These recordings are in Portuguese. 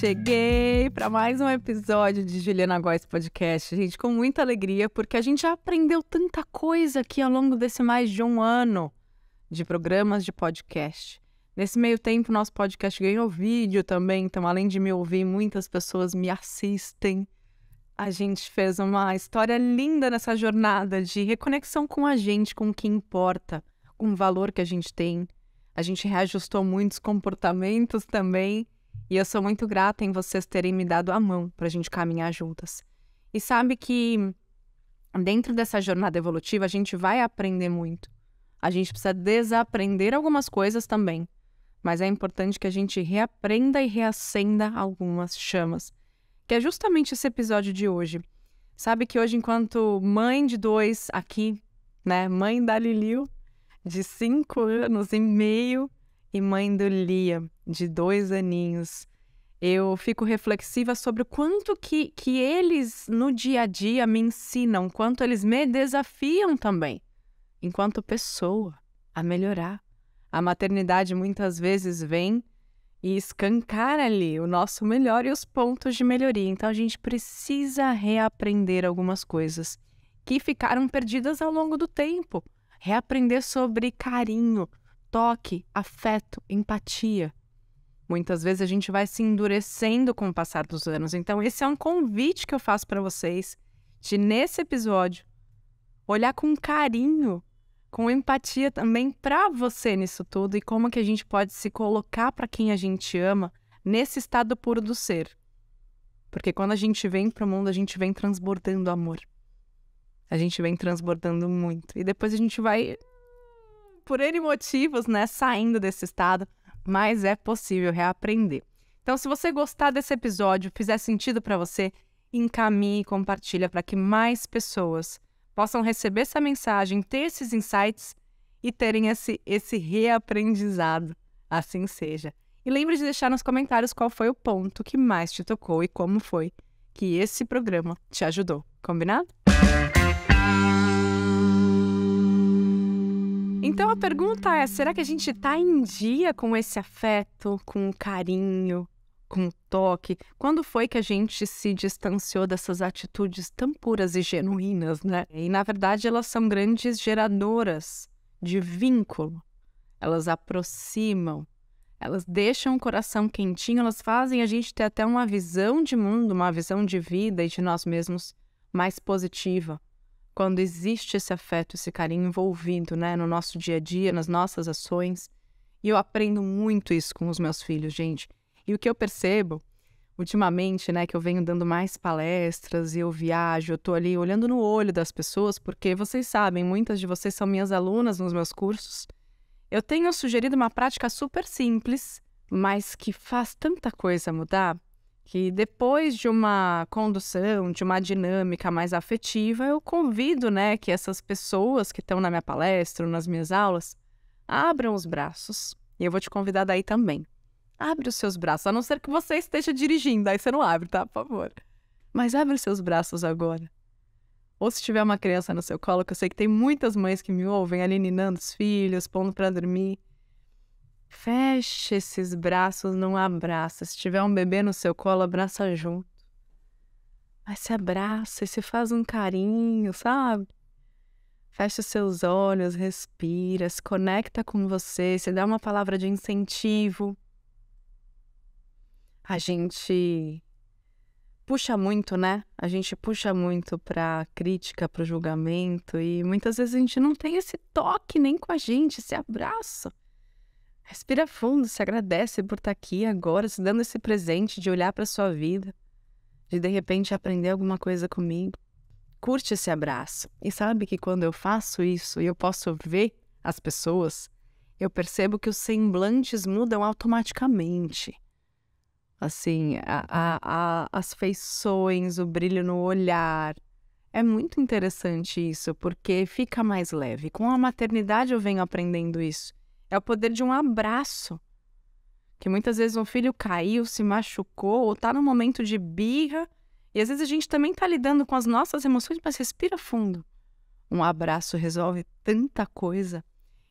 Cheguei para mais um episódio de Juliana Góes Podcast, gente, com muita alegria, porque a gente já aprendeu tanta coisa aqui ao longo desse mais de um ano de programas de podcast. Nesse meio tempo, nosso podcast ganhou vídeo também, então além de me ouvir, muitas pessoas me assistem. A gente fez uma história linda nessa jornada de reconexão com a gente, com o que importa, com o valor que a gente tem. A gente reajustou muitos comportamentos também e eu sou muito grata em vocês terem me dado a mão para a gente caminhar juntas. E sabe que dentro dessa jornada evolutiva a gente vai aprender muito. A gente precisa desaprender algumas coisas também. Mas é importante que a gente reaprenda e reacenda algumas chamas. Que é justamente esse episódio de hoje. Sabe que hoje, enquanto mãe de dois aqui, né? Mãe da Liliu, de cinco anos e meio, e mãe do Lia, de dois aninhos eu fico reflexiva sobre o quanto que, que eles no dia a dia me ensinam, quanto eles me desafiam também, enquanto pessoa, a melhorar. A maternidade muitas vezes vem e escancara ali o nosso melhor e os pontos de melhoria. Então a gente precisa reaprender algumas coisas que ficaram perdidas ao longo do tempo. Reaprender sobre carinho, toque, afeto, empatia. Muitas vezes a gente vai se endurecendo com o passar dos anos. Então, esse é um convite que eu faço para vocês de, nesse episódio, olhar com carinho, com empatia também para você nisso tudo e como que a gente pode se colocar para quem a gente ama nesse estado puro do ser. Porque quando a gente vem para o mundo, a gente vem transbordando amor. A gente vem transbordando muito. E depois a gente vai, por N motivos, né, saindo desse estado mas é possível reaprender. Então, se você gostar desse episódio, fizer sentido para você, encaminhe e compartilha para que mais pessoas possam receber essa mensagem, ter esses insights e terem esse, esse reaprendizado. Assim seja. E lembre de deixar nos comentários qual foi o ponto que mais te tocou e como foi que esse programa te ajudou. Combinado? Então a pergunta é: será que a gente está em dia com esse afeto, com o carinho, com o toque? Quando foi que a gente se distanciou dessas atitudes tão puras e genuínas, né? E na verdade elas são grandes geradoras de vínculo. Elas aproximam, elas deixam o coração quentinho, elas fazem a gente ter até uma visão de mundo, uma visão de vida e de nós mesmos mais positiva quando existe esse afeto, esse carinho envolvido, né, no nosso dia a dia, nas nossas ações. E eu aprendo muito isso com os meus filhos, gente. E o que eu percebo ultimamente, né, que eu venho dando mais palestras e eu viajo, eu tô ali olhando no olho das pessoas, porque vocês sabem, muitas de vocês são minhas alunas nos meus cursos. Eu tenho sugerido uma prática super simples, mas que faz tanta coisa mudar que depois de uma condução, de uma dinâmica mais afetiva, eu convido, né, que essas pessoas que estão na minha palestra, nas minhas aulas, abram os braços. E eu vou te convidar daí também. Abre os seus braços, a não ser que você esteja dirigindo, aí você não abre, tá? Por favor. Mas abre os seus braços agora. Ou se tiver uma criança no seu colo, que eu sei que tem muitas mães que me ouvem, ali ninando os filhos, pondo para dormir. Feche esses braços, não abraça. Se tiver um bebê no seu colo, abraça junto. Mas se abraça e se faz um carinho, sabe? Fecha os seus olhos, respira, se conecta com você, se dá uma palavra de incentivo. A gente puxa muito, né? A gente puxa muito para crítica, para julgamento e muitas vezes a gente não tem esse toque nem com a gente, esse abraço. Respira fundo, se agradece por estar tá aqui agora, se dando esse presente de olhar para sua vida, de de repente aprender alguma coisa comigo. Curte esse abraço. E sabe que quando eu faço isso e eu posso ver as pessoas, eu percebo que os semblantes mudam automaticamente. Assim, a, a, a, as feições, o brilho no olhar. É muito interessante isso, porque fica mais leve. Com a maternidade eu venho aprendendo isso. É o poder de um abraço. Que muitas vezes um filho caiu, se machucou, ou está num momento de birra. E às vezes a gente também está lidando com as nossas emoções, mas respira fundo. Um abraço resolve tanta coisa.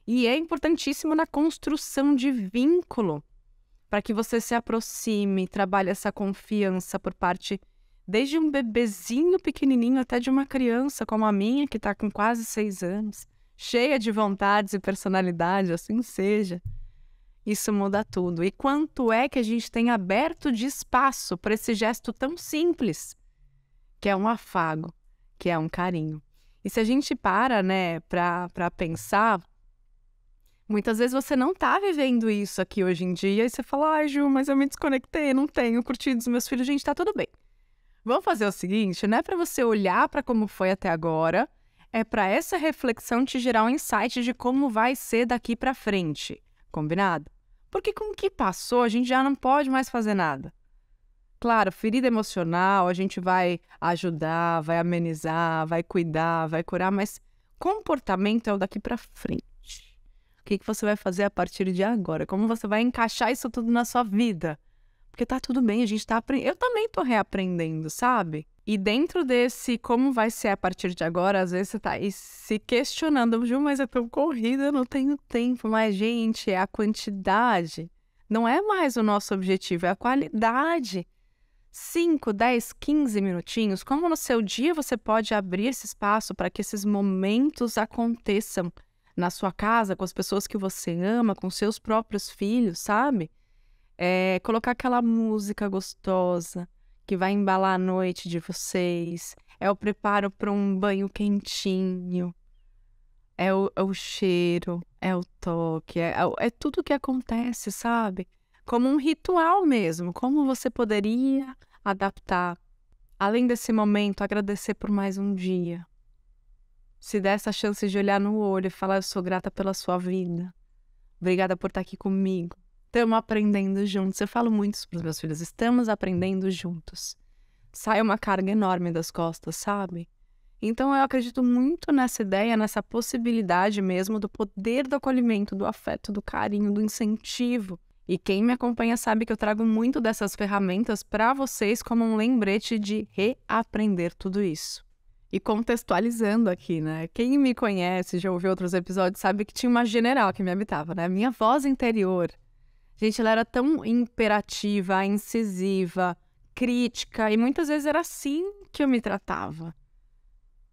E é importantíssimo na construção de vínculo, para que você se aproxime, trabalhe essa confiança por parte desde um bebezinho pequenininho até de uma criança como a minha, que está com quase seis anos cheia de vontades e personalidade, assim seja. Isso muda tudo. E quanto é que a gente tem aberto de espaço para esse gesto tão simples, que é um afago, que é um carinho. E se a gente para, né, para pensar, muitas vezes você não está vivendo isso aqui hoje em dia e você fala, ai, ah, Ju, mas eu me desconectei, não tenho curtido os meus filhos. Gente, está tudo bem. Vamos fazer o seguinte, não é para você olhar para como foi até agora é para essa reflexão te gerar um insight de como vai ser daqui para frente. Combinado? Porque com o que passou, a gente já não pode mais fazer nada. Claro, ferida emocional, a gente vai ajudar, vai amenizar, vai cuidar, vai curar, mas comportamento é o daqui para frente. O que, que você vai fazer a partir de agora? Como você vai encaixar isso tudo na sua vida? Porque tá tudo bem, a gente tá aprendendo. Eu também tô reaprendendo, sabe? E dentro desse como vai ser a partir de agora, às vezes você tá aí se questionando, Ju, mas é tão corrida, eu não tenho tempo. Mas, gente, é a quantidade não é mais o nosso objetivo, é a qualidade. 5, 10, 15 minutinhos, como no seu dia você pode abrir esse espaço para que esses momentos aconteçam na sua casa, com as pessoas que você ama, com seus próprios filhos, sabe? É, colocar aquela música gostosa que vai embalar a noite de vocês, é o preparo para um banho quentinho, é o, é o, cheiro, é o toque, é, é, é tudo que acontece, sabe? Como um ritual mesmo, como você poderia adaptar. Além desse momento, agradecer por mais um dia. Se der essa chance de olhar no olho e falar: Eu sou grata pela sua vida. Obrigada por estar tá aqui comigo. Estamos aprendendo juntos. Eu falo muito isso para os meus filhos. Estamos aprendendo juntos. Sai uma carga enorme das costas, sabe? Então eu acredito muito nessa ideia, nessa possibilidade mesmo do poder do acolhimento, do afeto, do carinho, do incentivo. E quem me acompanha sabe que eu trago muito dessas ferramentas para vocês como um lembrete de reaprender tudo isso. E contextualizando aqui, né? Quem me conhece, já ouviu outros episódios, sabe que tinha uma general que me habitava, né? Minha voz interior. Gente, ela era tão imperativa, incisiva, crítica, e muitas vezes era assim que eu me tratava.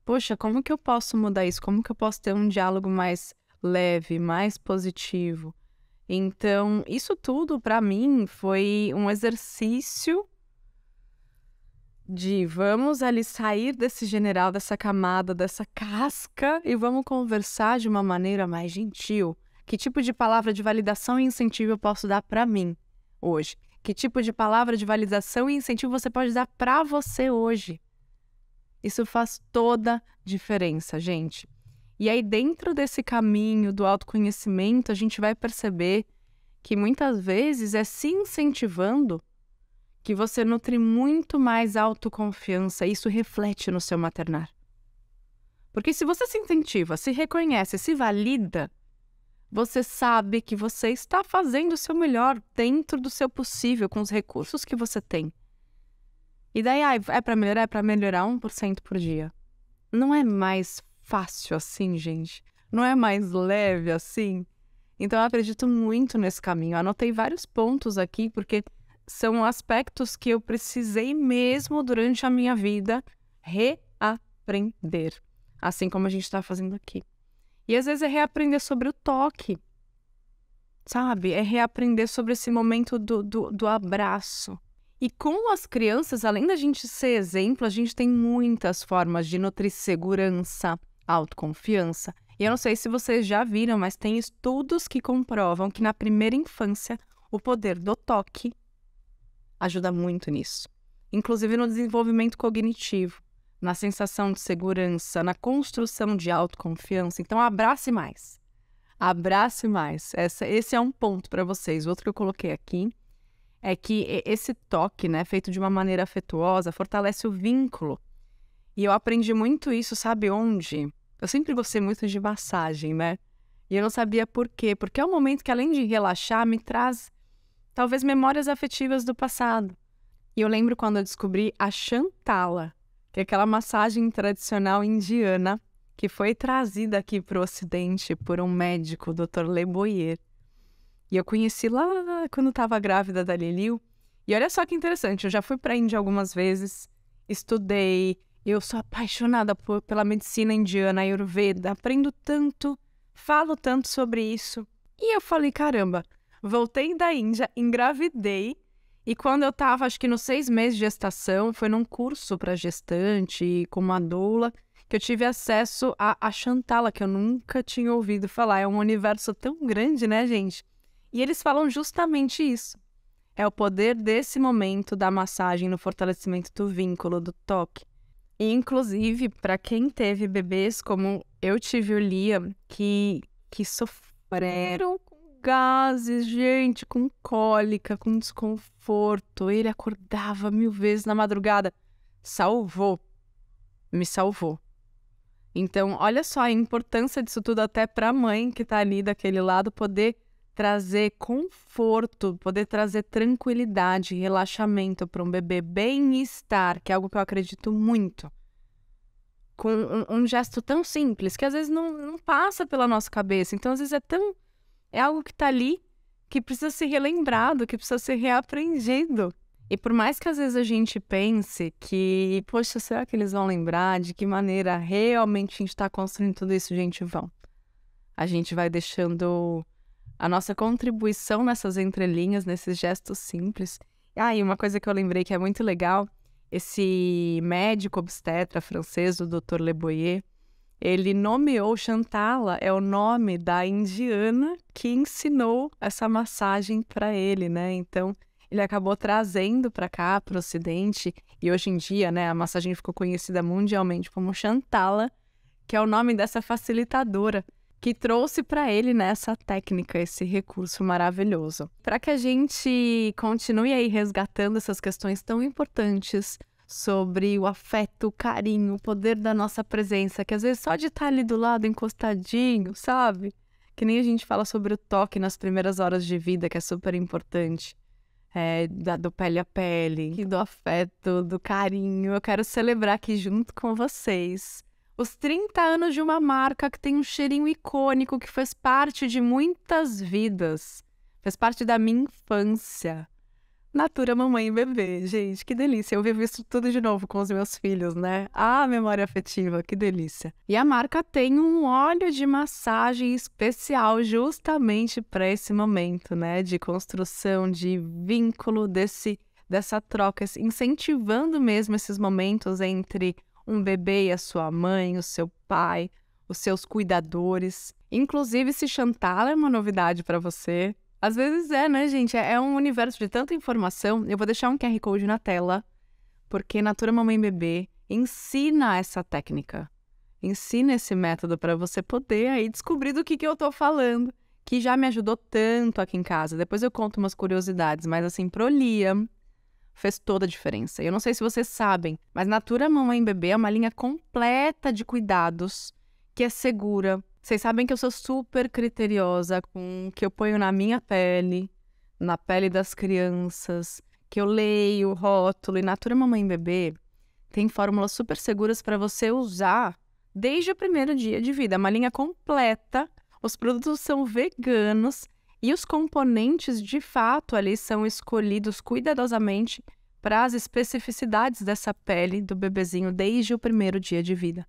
Poxa, como que eu posso mudar isso? Como que eu posso ter um diálogo mais leve, mais positivo? Então, isso tudo para mim foi um exercício de vamos ali sair desse general, dessa camada, dessa casca e vamos conversar de uma maneira mais gentil, que tipo de palavra de validação e incentivo eu posso dar para mim hoje? Que tipo de palavra de validação e incentivo você pode dar para você hoje? Isso faz toda diferença, gente. E aí, dentro desse caminho do autoconhecimento, a gente vai perceber que muitas vezes é se incentivando que você nutre muito mais autoconfiança. isso reflete no seu maternar. Porque se você se incentiva, se reconhece, se valida, você sabe que você está fazendo o seu melhor dentro do seu possível, com os recursos que você tem. E daí, ah, é para melhorar, é para melhorar 1% por dia. Não é mais fácil assim, gente? Não é mais leve assim? Então, eu acredito muito nesse caminho. Anotei vários pontos aqui, porque são aspectos que eu precisei mesmo durante a minha vida reaprender, assim como a gente está fazendo aqui. E às vezes é reaprender sobre o toque, sabe? É reaprender sobre esse momento do, do, do abraço. E com as crianças, além da gente ser exemplo, a gente tem muitas formas de nutrir segurança, autoconfiança. E eu não sei se vocês já viram, mas tem estudos que comprovam que na primeira infância o poder do toque ajuda muito nisso, inclusive no desenvolvimento cognitivo na sensação de segurança, na construção de autoconfiança. Então, abrace mais. Abrace mais. Essa, esse é um ponto para vocês. Outro que eu coloquei aqui é que esse toque, né, feito de uma maneira afetuosa, fortalece o vínculo. E eu aprendi muito isso, sabe onde? Eu sempre gostei muito de massagem, né? E eu não sabia por quê, porque é um momento que além de relaxar, me traz talvez memórias afetivas do passado. E eu lembro quando eu descobri a Chantala, tem é aquela massagem tradicional indiana que foi trazida aqui para o Ocidente por um médico, o Dr. Le Boyer. E eu conheci lá quando estava grávida da Liliu. E olha só que interessante, eu já fui para a Índia algumas vezes, estudei, eu sou apaixonada por, pela medicina indiana, Ayurveda, aprendo tanto, falo tanto sobre isso. E eu falei, caramba, voltei da Índia, engravidei e quando eu estava, acho que nos seis meses de gestação, foi num curso para gestante, com uma doula, que eu tive acesso a, a Chantala, que eu nunca tinha ouvido falar. É um universo tão grande, né, gente? E eles falam justamente isso. É o poder desse momento da massagem no fortalecimento do vínculo, do toque. E, inclusive, para quem teve bebês como eu tive o Liam, que, que sofreram gases, gente, com cólica, com desconforto. Ele acordava mil vezes na madrugada. Salvou. Me salvou. Então, olha só a importância disso tudo até para a mãe que está ali daquele lado poder trazer conforto, poder trazer tranquilidade, relaxamento para um bebê, bem-estar, que é algo que eu acredito muito. Com um, um, gesto tão simples que às vezes não, não passa pela nossa cabeça. Então, às vezes é tão é algo que está ali, que precisa ser relembrado, que precisa ser reaprendido. E por mais que às vezes a gente pense que, poxa, será que eles vão lembrar? De que maneira realmente a gente está construindo tudo isso? Gente, vão. A gente vai deixando a nossa contribuição nessas entrelinhas, nesses gestos simples. Ah, e uma coisa que eu lembrei que é muito legal, esse médico obstetra francês, o Dr. Leboyer, ele nomeou Chantala, é o nome da indiana que ensinou essa massagem para ele, né? Então, ele acabou trazendo para cá, para o Ocidente, e hoje em dia, né, a massagem ficou conhecida mundialmente como Chantala, que é o nome dessa facilitadora que trouxe para ele nessa né, técnica, esse recurso maravilhoso. Para que a gente continue aí resgatando essas questões tão importantes sobre o afeto, o carinho, o poder da nossa presença, que às vezes só de estar tá ali do lado, encostadinho, sabe? Que nem a gente fala sobre o toque nas primeiras horas de vida, que é super importante. É, da, do pele a pele, do afeto, do carinho. Eu quero celebrar aqui junto com vocês os 30 anos de uma marca que tem um cheirinho icônico que fez parte de muitas vidas, fez parte da minha infância. Natura, mamãe e bebê. Gente, que delícia. Eu vivo isso tudo de novo com os meus filhos, né? Ah, memória afetiva, que delícia. E a marca tem um óleo de massagem especial justamente para esse momento, né? De construção, de vínculo desse dessa troca, incentivando mesmo esses momentos entre um bebê e a sua mãe, o seu pai, os seus cuidadores. Inclusive, se Chantal é uma novidade para você, às vezes é, né, gente? É, é um universo de tanta informação. Eu vou deixar um QR Code na tela, porque Natura é Mamãe Bebê ensina essa técnica. Ensina esse método para você poder aí descobrir do que, que eu estou falando, que já me ajudou tanto aqui em casa. Depois eu conto umas curiosidades, mas assim, pro Liam fez toda a diferença. Eu não sei se vocês sabem, mas Natura Mamãe Bebê é uma linha completa de cuidados que é segura, vocês sabem que eu sou super criteriosa com o que eu ponho na minha pele, na pele das crianças, que eu leio rótulo. E Natura é Mamãe e Bebê tem fórmulas super seguras para você usar desde o primeiro dia de vida. É uma linha completa. Os produtos são veganos e os componentes de fato ali são escolhidos cuidadosamente para as especificidades dessa pele do bebezinho desde o primeiro dia de vida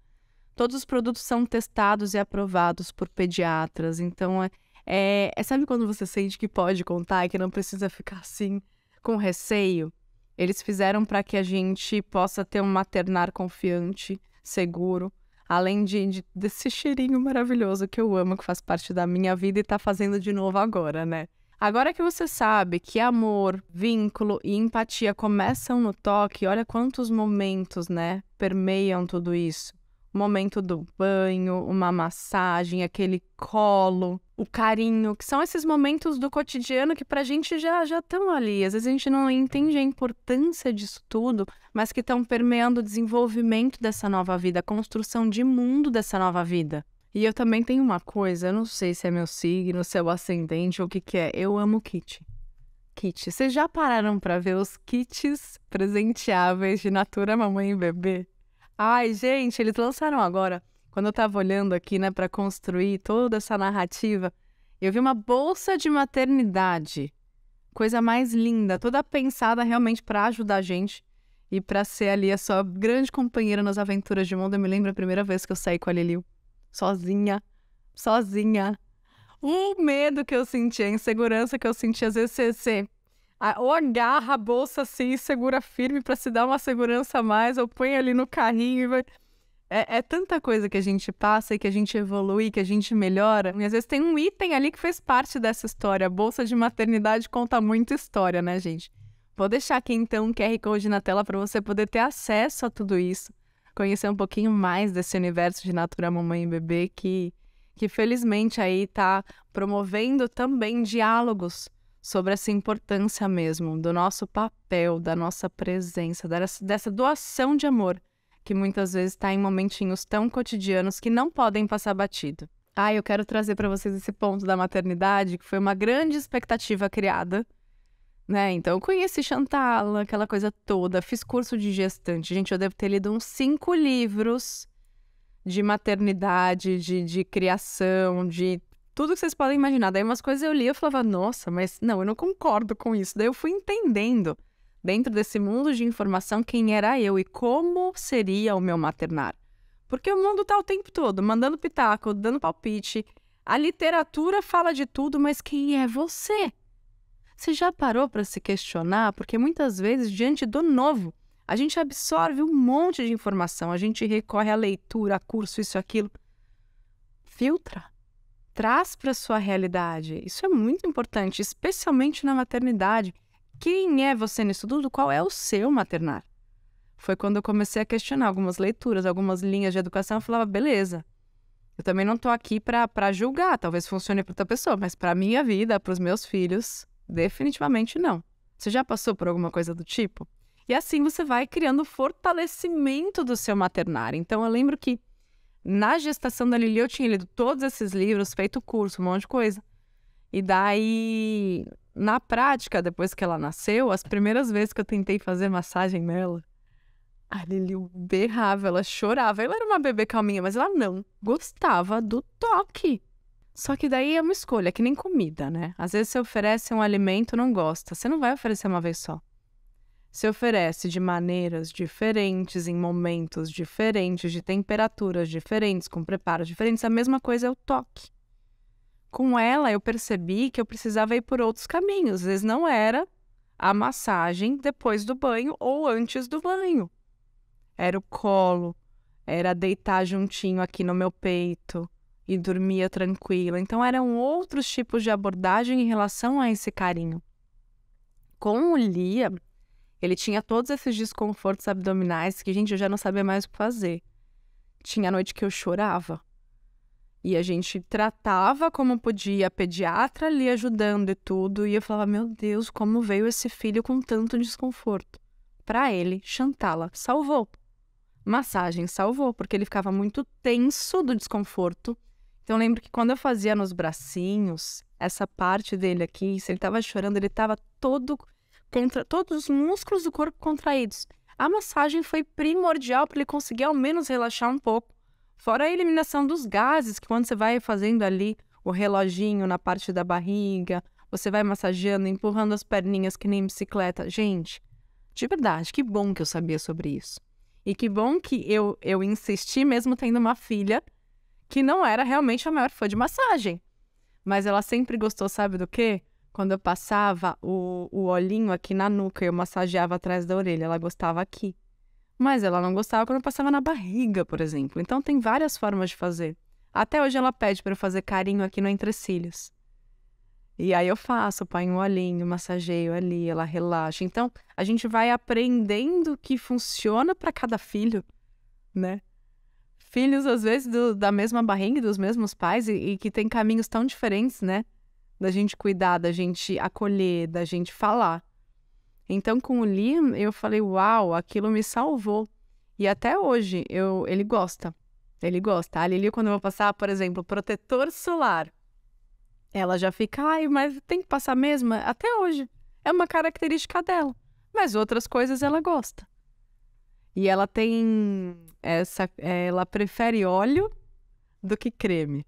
todos os produtos são testados e aprovados por pediatras. Então, é, é, é, sabe quando você sente que pode contar e que não precisa ficar assim com receio? Eles fizeram para que a gente possa ter um maternar confiante, seguro, além de, de, desse cheirinho maravilhoso que eu amo, que faz parte da minha vida e está fazendo de novo agora, né? Agora que você sabe que amor, vínculo e empatia começam no toque, olha quantos momentos, né, permeiam tudo isso momento do banho, uma massagem, aquele colo, o carinho, que são esses momentos do cotidiano que pra gente já já estão ali. Às vezes a gente não entende a importância disso tudo, mas que estão permeando o desenvolvimento dessa nova vida, a construção de mundo dessa nova vida. E eu também tenho uma coisa, eu não sei se é meu signo, se é o ascendente ou o que que é. Eu amo kit. Kit. Vocês já pararam para ver os kits presenteáveis de Natura Mamãe e Bebê? Ai, gente, eles lançaram agora. Quando eu tava olhando aqui, né, para construir toda essa narrativa, eu vi uma bolsa de maternidade. Coisa mais linda, toda pensada realmente para ajudar a gente e para ser ali a sua grande companheira nas aventuras de mundo. Eu me lembro a primeira vez que eu saí com a Liliu, sozinha, sozinha. O medo que eu sentia, a insegurança que eu sentia, às vezes você, você ou agarra a bolsa assim, segura firme para se dar uma segurança a mais, ou põe ali no carrinho e vai. É, é, tanta coisa que a gente passa e que a gente evolui, que a gente melhora. E às vezes tem um item ali que fez parte dessa história. A bolsa de maternidade conta muita história, né, gente? Vou deixar aqui então um QR Code na tela para você poder ter acesso a tudo isso, conhecer um pouquinho mais desse universo de Natura Mamãe e Bebê que, que felizmente aí está promovendo também diálogos sobre essa importância mesmo do nosso papel, da nossa presença, dessa doação de amor que muitas vezes está em momentinhos tão cotidianos que não podem passar batido. Ah, eu quero trazer para vocês esse ponto da maternidade, que foi uma grande expectativa criada, né? Então, eu conheci Chantal, aquela coisa toda, fiz curso de gestante. Gente, eu devo ter lido uns cinco livros de maternidade, de, de criação, de tudo que vocês podem imaginar. Daí umas coisas eu li, eu falava, nossa, mas não, eu não concordo com isso. Daí eu fui entendendo, dentro desse mundo de informação, quem era eu e como seria o meu maternário. Porque o mundo tá o tempo todo, mandando pitaco, dando palpite. A literatura fala de tudo, mas quem é você? Você já parou para se questionar? Porque muitas vezes, diante do novo, a gente absorve um monte de informação, a gente recorre à leitura, a curso, isso, aquilo. Filtra traz para sua realidade. Isso é muito importante, especialmente na maternidade. Quem é você nisso tudo? Qual é o seu maternar? Foi quando eu comecei a questionar algumas leituras, algumas linhas de educação. Eu falava, beleza, eu também não estou aqui para julgar, talvez funcione para outra pessoa, mas para minha vida, para os meus filhos, definitivamente não. Você já passou por alguma coisa do tipo? E assim você vai criando fortalecimento do seu maternário. Então eu lembro que na gestação da Lili, eu tinha lido todos esses livros, feito curso, um monte de coisa. E daí, na prática, depois que ela nasceu, as primeiras vezes que eu tentei fazer massagem nela, a Lili berrava, ela chorava. Ela era uma bebê calminha, mas ela não gostava do toque. Só que daí é uma escolha, é que nem comida, né? Às vezes você oferece um alimento não gosta. Você não vai oferecer uma vez só se oferece de maneiras diferentes, em momentos diferentes, de temperaturas diferentes, com preparos diferentes. A mesma coisa é o toque. Com ela, eu percebi que eu precisava ir por outros caminhos. Às vezes não era a massagem depois do banho ou antes do banho. Era o colo, era deitar juntinho aqui no meu peito e dormia tranquila. Então eram outros tipos de abordagem em relação a esse carinho. Com o Lia, ele tinha todos esses desconfortos abdominais que, gente, eu já não sabia mais o que fazer. Tinha noite que eu chorava. E a gente tratava como podia, a pediatra ali ajudando e tudo. E eu falava, meu Deus, como veio esse filho com tanto desconforto. Para ele, Chantala salvou. Massagem salvou, porque ele ficava muito tenso do desconforto. Então eu lembro que quando eu fazia nos bracinhos, essa parte dele aqui, se ele tava chorando, ele tava todo contra todos os músculos do corpo contraídos. A massagem foi primordial para ele conseguir ao menos relaxar um pouco. Fora a eliminação dos gases, que quando você vai fazendo ali o reloginho na parte da barriga, você vai massageando, empurrando as perninhas que nem bicicleta. Gente, de verdade, que bom que eu sabia sobre isso. E que bom que eu, eu insisti, mesmo tendo uma filha que não era realmente a maior fã de massagem. Mas ela sempre gostou, sabe do quê? Quando eu passava o, o olhinho aqui na nuca e eu massageava atrás da orelha, ela gostava aqui. Mas ela não gostava quando eu passava na barriga, por exemplo. Então tem várias formas de fazer. Até hoje ela pede para eu fazer carinho aqui no entrecílios. E aí eu faço, ponho um olhinho, massageio ali, ela relaxa. Então, a gente vai aprendendo o que funciona para cada filho, né? Filhos, às vezes, do, da mesma barriga e dos mesmos pais e, e que tem caminhos tão diferentes, né? da gente cuidar, da gente acolher, da gente falar. Então, com o Liam, eu falei, uau, aquilo me salvou. E até hoje, eu, ele gosta. Ele gosta. A Lili, quando eu vou passar, por exemplo, protetor solar, ela já fica, ai, mas tem que passar mesmo? Até hoje. É uma característica dela. Mas outras coisas ela gosta. E ela tem essa. Ela prefere óleo do que creme.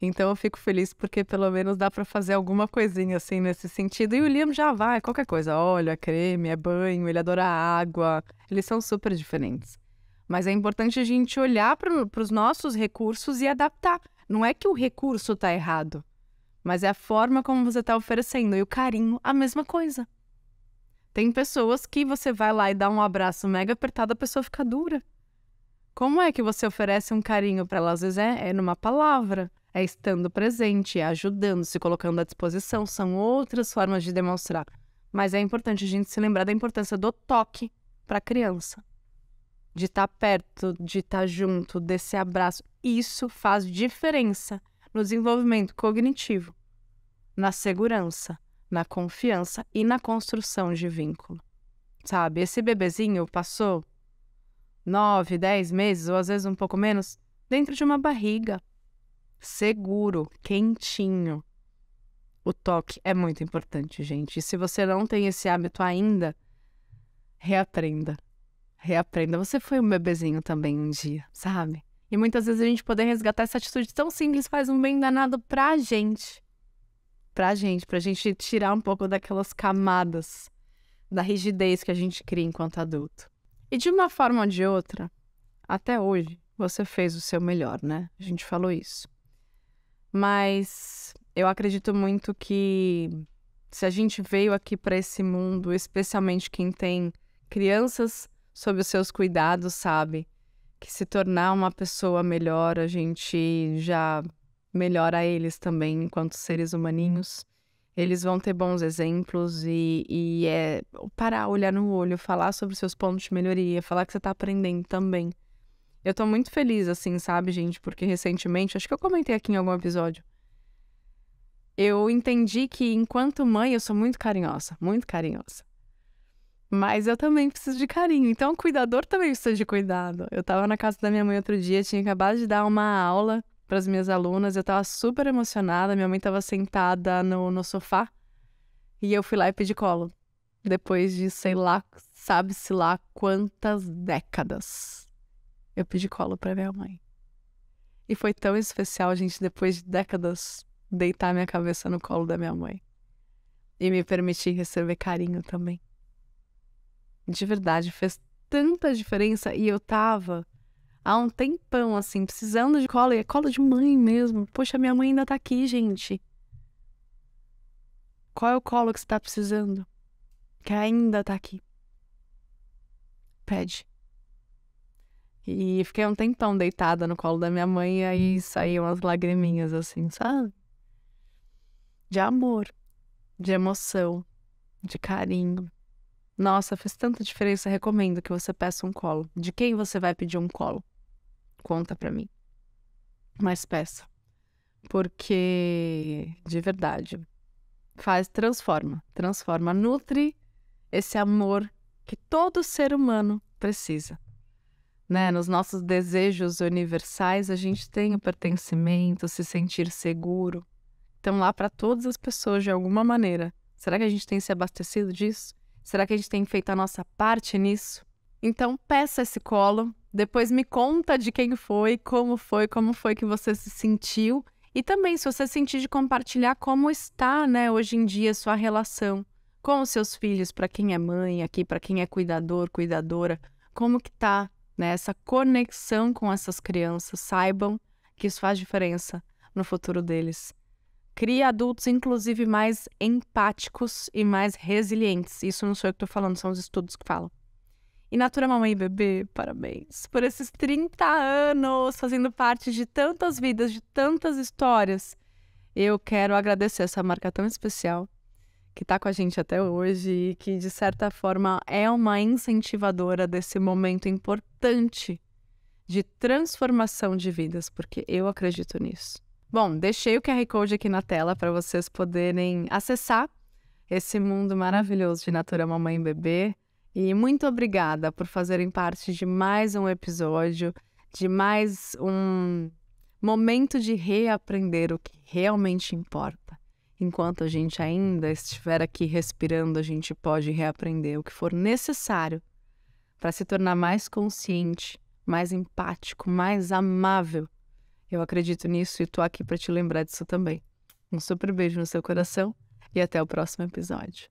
Então eu fico feliz porque pelo menos dá para fazer alguma coisinha assim nesse sentido. E o Liam já vai, qualquer coisa, óleo, é creme, é banho, ele adora água. Eles são super diferentes. Mas é importante a gente olhar para os nossos recursos e adaptar. Não é que o recurso está errado, mas é a forma como você está oferecendo e o carinho, a mesma coisa. Tem pessoas que você vai lá e dá um abraço mega apertado, a pessoa fica dura. Como é que você oferece um carinho para ela? Às vezes é, é numa palavra, é estando presente, é ajudando, se colocando à disposição. São outras formas de demonstrar. Mas é importante a gente se lembrar da importância do toque para a criança. De estar tá perto, de estar tá junto, desse abraço. Isso faz diferença no desenvolvimento cognitivo, na segurança, na confiança e na construção de vínculo. Sabe, esse bebezinho passou nove, dez meses, ou às vezes um pouco menos, dentro de uma barriga, seguro, quentinho. O toque é muito importante, gente. E se você não tem esse hábito ainda, reaprenda. Reaprenda. Você foi um bebezinho também um dia, sabe? E muitas vezes a gente poder resgatar essa atitude tão simples faz um bem danado pra gente. Pra gente, pra gente tirar um pouco daquelas camadas da rigidez que a gente cria enquanto adulto. E de uma forma ou de outra, até hoje, você fez o seu melhor, né? A gente falou isso. Mas eu acredito muito que se a gente veio aqui para esse mundo, especialmente quem tem crianças sob os seus cuidados, sabe? Que se tornar uma pessoa melhor, a gente já melhora eles também enquanto seres humaninhos. Eles vão ter bons exemplos e, e é parar, olhar no olho, falar sobre seus pontos de melhoria, falar que você está aprendendo também. Eu tô muito feliz, assim, sabe, gente? Porque recentemente, acho que eu comentei aqui em algum episódio. Eu entendi que, enquanto mãe, eu sou muito carinhosa, muito carinhosa. Mas eu também preciso de carinho. Então, o cuidador também precisa de cuidado. Eu tava na casa da minha mãe outro dia, tinha acabado de dar uma aula para as minhas alunas. Eu tava super emocionada. Minha mãe tava sentada no, no sofá. E eu fui lá e pedi colo. Depois de, sei lá, sabe-se lá quantas décadas eu pedi colo para minha mãe. E foi tão especial, gente, depois de décadas, deitar minha cabeça no colo da minha mãe. E me permitir receber carinho também. De verdade, fez tanta diferença e eu tava há um tempão, assim, precisando de colo, e é colo de mãe mesmo. Poxa, minha mãe ainda tá aqui, gente. Qual é o colo que você tá precisando? Que ainda tá aqui. Pede. E fiquei um tempão deitada no colo da minha mãe e aí saíam as lagriminhas assim, sabe? De amor, de emoção, de carinho. Nossa, fez tanta diferença. Recomendo que você peça um colo. De quem você vai pedir um colo? Conta pra mim. Mas peça. Porque, de verdade, faz, transforma, transforma, nutre esse amor que todo ser humano precisa. Né? Nos nossos desejos universais, a gente tem o pertencimento, se sentir seguro. Então, lá para todas as pessoas, de alguma maneira. Será que a gente tem se abastecido disso? Será que a gente tem feito a nossa parte nisso? Então, peça esse colo, depois me conta de quem foi, como foi, como foi que você se sentiu. E também, se você sentir de compartilhar como está, né, hoje em dia, sua relação com os seus filhos, para quem é mãe aqui, para quem é cuidador, cuidadora, como que está né? Essa conexão com essas crianças, saibam que isso faz diferença no futuro deles. Cria adultos, inclusive, mais empáticos e mais resilientes. Isso não sou eu que estou falando, são os estudos que falam. E Natura Mamãe e Bebê, parabéns por esses 30 anos fazendo parte de tantas vidas, de tantas histórias. Eu quero agradecer essa marca tão especial que está com a gente até hoje e que, de certa forma, é uma incentivadora desse momento importante de transformação de vidas, porque eu acredito nisso. Bom, deixei o QR Code aqui na tela para vocês poderem acessar esse mundo maravilhoso de Natura Mamãe e Bebê. E muito obrigada por fazerem parte de mais um episódio, de mais um momento de reaprender o que realmente importa. Enquanto a gente ainda estiver aqui respirando, a gente pode reaprender o que for necessário para se tornar mais consciente, mais empático, mais amável. Eu acredito nisso e estou aqui para te lembrar disso também. Um super beijo no seu coração e até o próximo episódio.